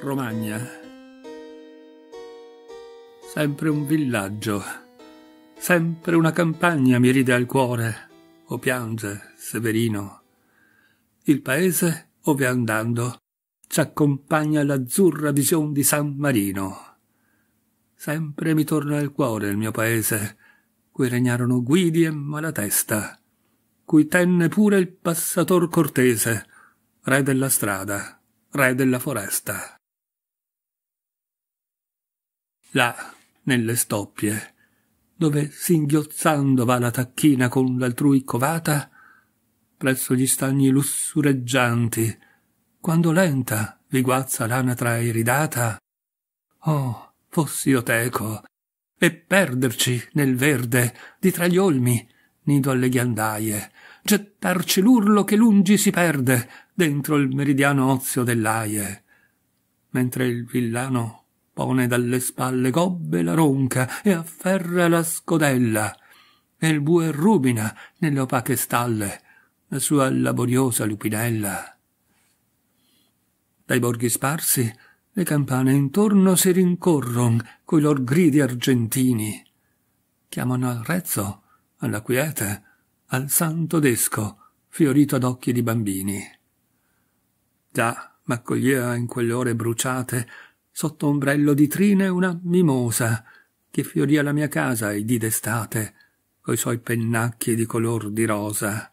Romagna. Sempre un villaggio, sempre una campagna mi ride al cuore, o piange, Severino. Il paese, ove andando, ci accompagna l'azzurra vision di San Marino. Sempre mi torna al cuore il mio paese, cui regnarono Guidi e Malatesta, cui tenne pure il passator cortese, re della strada, re della foresta là nelle stoppie, dove singhiozzando va la tacchina con l'altrui covata, presso gli stagni lussureggianti, quando lenta vi guazza l'anatra iridata. Oh, fossi io teco, e perderci nel verde di tra gli olmi, nido alle ghiandaie, gettarci l'urlo che lungi si perde dentro il meridiano ozio dell'aie, mentre il villano pone dalle spalle gobbe la ronca e afferra la scodella e il bue rubina nelle opache stalle la sua laboriosa lupinella dai borghi sparsi le campane intorno si rincorron coi lor gridi argentini chiamano al rezzo alla quiete al santo desco fiorito ad occhi di bambini già m'accoglieva in quelle ore bruciate sotto ombrello di trine una mimosa che fiorì alla mia casa i dì d'estate coi suoi pennacchi di color di rosa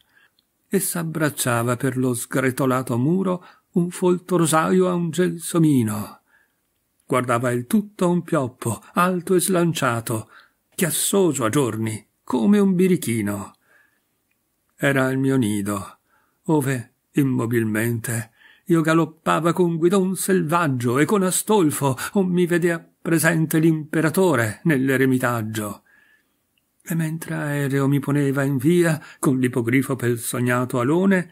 e s'abbracciava per lo sgretolato muro un folto rosaio a un gelsomino guardava il tutto un pioppo alto e slanciato chiassoso a giorni come un birichino era il mio nido ove immobilmente io galoppava con Guidon selvaggio e con Astolfo, o oh, mi vedea presente l'imperatore nell'eremitaggio. E mentre aereo mi poneva in via, con l'ipogrifo pel sognato alone,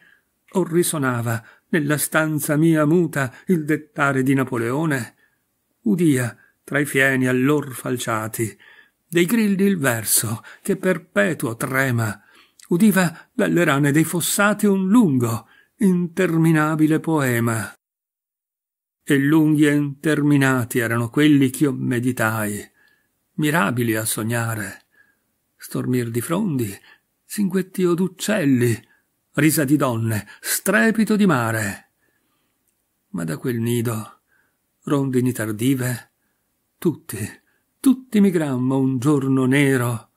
o oh, risonava, nella stanza mia muta, il dettare di Napoleone. Udia, tra i fieni allor falciati, dei grilli il verso, che perpetuo trema. Udiva dalle rane dei fossati un lungo, interminabile poema. E lunghi e interminati erano quelli ch'io meditai, mirabili a sognare. Stormir di frondi, singuettio d'uccelli, risa di donne, strepito di mare. Ma da quel nido, rondini tardive, tutti, tutti migrammo un giorno nero.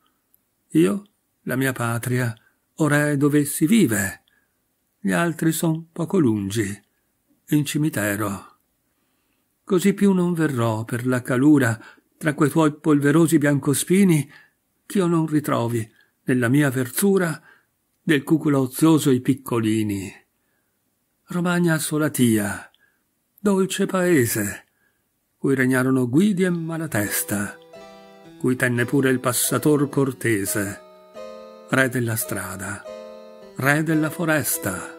Io, la mia patria, orè dovessi vive, gli altri son poco lungi, in cimitero. Così più non verrò per la calura tra quei tuoi polverosi biancospini ch'io non ritrovi nella mia verzura del cuculo ozioso i piccolini. Romagna solatia, dolce paese, cui regnarono guidi e malatesta, cui tenne pure il passator cortese, re della strada re della foresta.